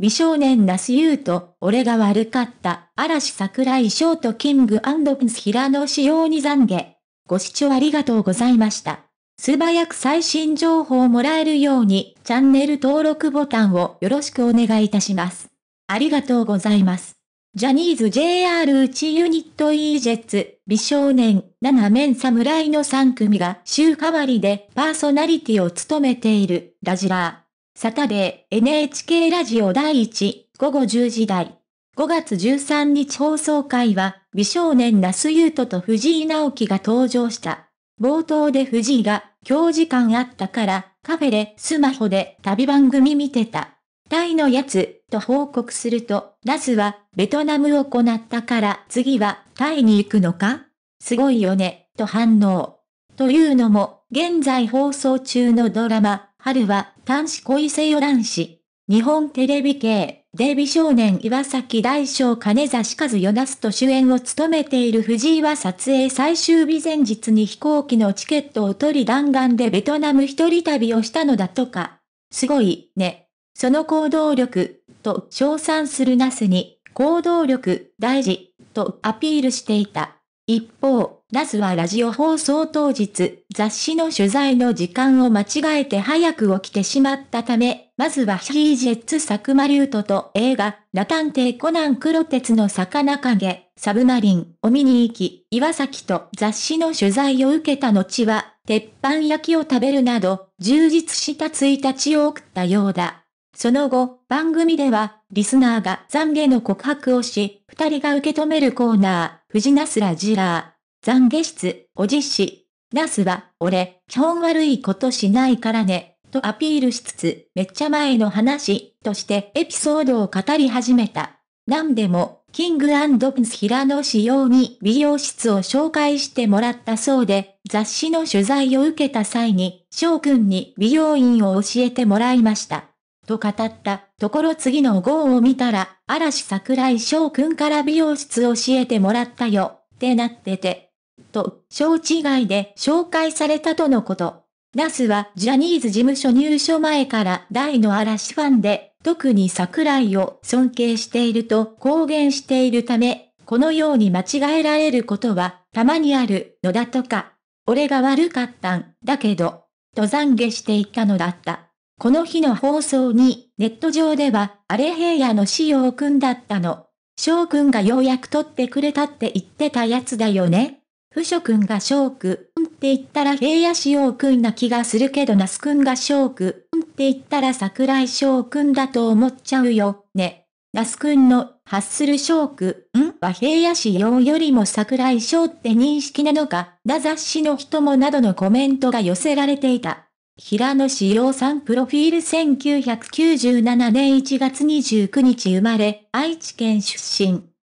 美少年スユーと、俺が悪かった、嵐桜井翔とキングピス平野仕様に懺悔。ご視聴ありがとうございました。素早く最新情報をもらえるように、チャンネル登録ボタンをよろしくお願いいたします。ありがとうございます。ジャニーズ JR 内ユニット e ジェッツ美少年、七面侍の3組が週替わりでパーソナリティを務めている、ラジラー。サタデー NHK ラジオ第1午後10時台。5月13日放送回は、美少年那須優斗と藤井直樹が登場した。冒頭で藤井が、今日時間あったから、カフェでスマホで旅番組見てた。タイのやつ、と報告すると、那須は、ベトナムを行ったから次はタイに行くのかすごいよね、と反応。というのも、現在放送中のドラマ、春は男子恋西よ男子。日本テレビ系、デビ少年岩崎大将金指和よなすと主演を務めている藤井は撮影最終日前日に飛行機のチケットを取り弾丸でベトナム一人旅をしたのだとか。すごい、ね。その行動力、と称賛するナスに、行動力、大事、とアピールしていた。一方、ナスはラジオ放送当日、雑誌の取材の時間を間違えて早く起きてしまったため、まずはヒージェッツ佐久間ー斗と映画、ナ探偵コナン黒鉄の魚影、サブマリンを見に行き、岩崎と雑誌の取材を受けた後は、鉄板焼きを食べるなど、充実した1日を送ったようだ。その後、番組では、リスナーが懺悔の告白をし、二人が受け止めるコーナー、藤ナスラジラー。懺悔室、お実施。ナスは、俺、基本悪いことしないからね、とアピールしつつ、めっちゃ前の話、としてエピソードを語り始めた。なんでも、キングプリンス平野仕様に美容室を紹介してもらったそうで、雑誌の取材を受けた際に、翔くんに美容院を教えてもらいました。と語ったところ次の号を見たら、嵐桜井翔くんから美容室教えてもらったよ、ってなってて、と、承知外で紹介されたとのこと。ナスはジャニーズ事務所入所前から大の嵐ファンで、特に桜井を尊敬していると公言しているため、このように間違えられることはたまにあるのだとか、俺が悪かったんだけど、と懺悔していたのだった。この日の放送にネット上ではあれ平野の仕様くんだったの。翔くんがようやく取ってくれたって言ってたやつだよね。不諸君が翔くんって言ったら平野紫耀くんな気がするけど那須くんが翔くんって言ったら桜井翔くんだと思っちゃうよ、ね。那須くんの発する翔くんは平野紫耀よりも桜井翔って認識なのか、な雑誌の人もなどのコメントが寄せられていた。平野紫耀さんプロフィール1997年1月29日生まれ、愛知県出身。